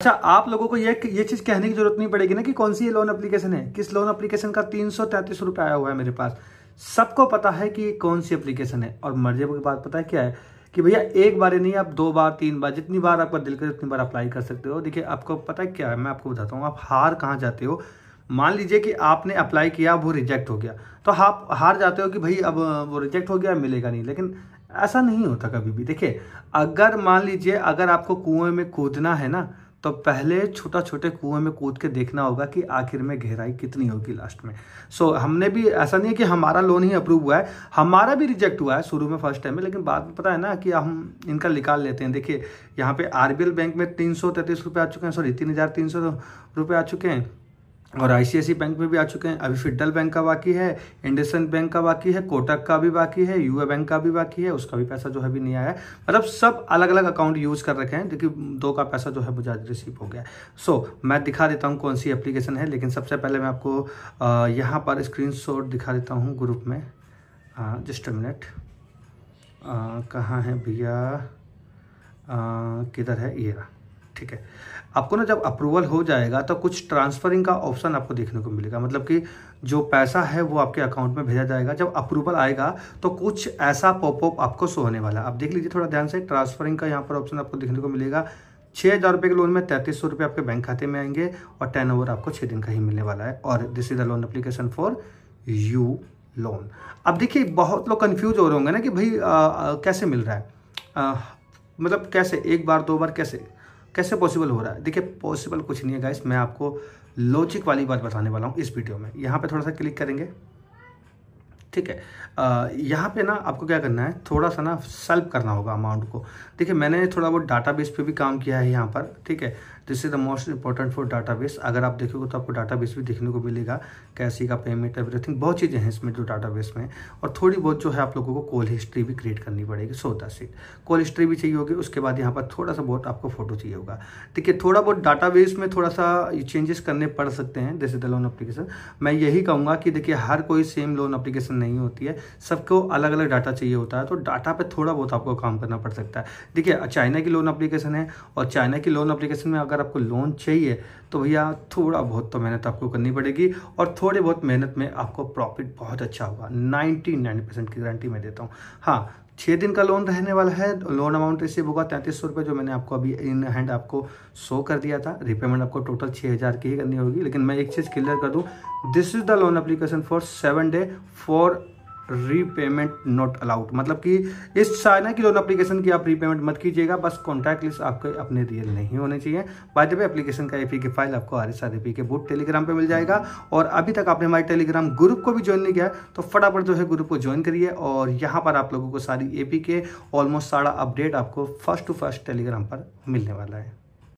अच्छा आप लोगों को ये ये चीज़ कहने की जरूरत नहीं पड़ेगी ना कि कौन सी ये लोन एप्लीकेशन है किस लोन एप्लीकेशन का तीन सौ तैंतीस रुपये आया हुआ है मेरे पास सबको पता है कि कौन सी एप्लीकेशन है और मर्जे की बात पता है क्या है कि भैया एक बार ही नहीं आप दो बार तीन बार जितनी बार आपका दिल करे उतनी बार अप्लाई कर सकते हो देखिए आपको पता है क्या है मैं आपको बताता हूँ आप हार कहाँ जाते हो मान लीजिए कि आपने अप्लाई किया वो रिजेक्ट हो गया तो आप हार जाते हो कि भाई अब वो रिजेक्ट हो गया मिलेगा नहीं लेकिन ऐसा नहीं होता कभी भी देखिए अगर मान लीजिए अगर आपको कुएं में कूदना है ना तो पहले छोटा छोटे कुएं में कूद के देखना होगा कि आखिर में गहराई कितनी होगी लास्ट में सो so, हमने भी ऐसा नहीं है कि हमारा लोन ही अप्रूव हुआ है हमारा भी रिजेक्ट हुआ है शुरू में फर्स्ट टाइम में लेकिन बाद में पता है ना कि हम इनका निकाल लेते हैं देखिए यहाँ पे आर बैंक में तीन सौ आ चुके हैं सॉरी तीन हज़ार तीन सौ रुपये आ चुके हैं और आईसीआईसी बैंक में भी आ चुके हैं अभी फिडरल बैंक का बाकी है इंडसन बैंक का बाकी है कोटक का भी बाकी है यूए बैंक का भी बाकी है उसका भी पैसा जो है अभी नहीं आया मतलब सब अलग अलग अकाउंट यूज़ कर रखे हैं देखिए दो का पैसा जो है मुझे रिसीव हो गया सो so, मैं दिखा देता हूँ कौन सी एप्लीकेशन है लेकिन सबसे पहले मैं आपको यहाँ पर स्क्रीन दिखा देता हूँ ग्रुप में जस्ट मिनट कहाँ है भैया किधर है ये रहा ठीक है आपको ना जब अप्रूवल हो जाएगा तो कुछ ट्रांसफरिंग का ऑप्शन आपको देखने को मिलेगा मतलब कि जो पैसा है वो आपके अकाउंट में भेजा जाएगा जब अप्रूवल आएगा तो कुछ ऐसा पॉपअप आपको शो होने वाला आप देख लीजिए थोड़ा ध्यान से ट्रांसफरिंग का यहाँ पर ऑप्शन आपको देखने को मिलेगा छः हज़ार रुपये के लोन में तैंतीस सौ रुपये आपके बैंक खाते में आएंगे और टेन ओवर आपको छः दिन का ही मिलने वाला है और this is the loan application for you loan अब देखिए बहुत लोग कन्फ्यूज हो रहे होंगे ना कि भाई आ, आ, कैसे मिल रहा है आ, मतलब कैसे एक बार दो बार कैसे कैसे पॉसिबल हो रहा है देखिए पॉसिबल कुछ नहीं है गाइस मैं आपको लॉजिक वाली बात बताने वाला हूँ इस वीडियो में यहाँ पे थोड़ा सा क्लिक करेंगे ठीक है यहाँ पे ना आपको क्या करना है थोड़ा सा ना सेल्व करना होगा अमाउंट को देखिए मैंने थोड़ा बहुत डाटा बेस पर भी काम किया है यहाँ पर ठीक है this is the most important for database अगर आप देखोगे तो आपको डाटा बेस भी देखने को मिलेगा कैसी का पेमेंट एवरीथिंग बहुत चीज़ें हैं इसमें जो डाटा बेस में और थोड़ी बहुत जो है आप लोगों को कॉल हिस्ट्री भी क्रिएट करनी पड़ेगी सो दस सीट कॉल हिस्ट्री भी चाहिए होगी उसके बाद यहाँ पर थोड़ा सा बहुत आपको फोटो चाहिए होगा ठीक है थोड़ा बहुत डाटा बेस में थोड़ा सा चेंजेस करने पड़ सकते हैं this is the loan application मैं यही कहूँगा कि देखिए हर कोई सेम लोन अप्लीकेशन नहीं होती है सबको अलग अलग डाटा चाहिए होता है तो डाटा पे थोड़ा बहुत आपको काम करना पड़ सकता है देखिए चाइना की लोन अप्लीकेशन है और चाइना की लोन अप्लीकेशन में अगर आपको लोन चाहिए तो भैया थोड़ा बहुत तो मेहनत आपको करनी पड़ेगी और थोड़ी बहुत मेहनत में आपको प्रॉफिट बहुत अच्छा होगा नाइन्टी नाइन परसेंट की गारंटी मैं देता हूँ हाँ छः दिन का लोन रहने वाला है लोन अमाउंट रिसीव होगा तैंतीस सौ रुपये जो मैंने आपको अभी इन हैंड आपको शो कर दिया था रिपेमेंट आपको टोटल छः हज़ार की ही करनी होगी लेकिन मैं एक चीज़ क्लियर कर दूँ this is the loan application for seven day for repayment not allowed मतलब कि इस चाइना की लोन एप्लीकेशन की आप रीपेमेंट मत कीजिएगा बस कॉन्टैक्ट लिस्ट आपके अपने रियल नहीं होने चाहिए बाद में एप्लीकेशन का एपी के फाइल आपको आर एस आर के बुट टेलीग्राम पे मिल जाएगा और अभी तक आपने हमारे टेलीग्राम ग्रुप को भी ज्वाइन नहीं किया तो फटाफट जो है ग्रुप को ज्वाइन करिए और यहाँ पर आप लोगों को सारी ए के ऑलमोस्ट सारा अपडेट आपको फर्स्ट टू फर्स्ट टेलीग्राम पर मिलने वाला है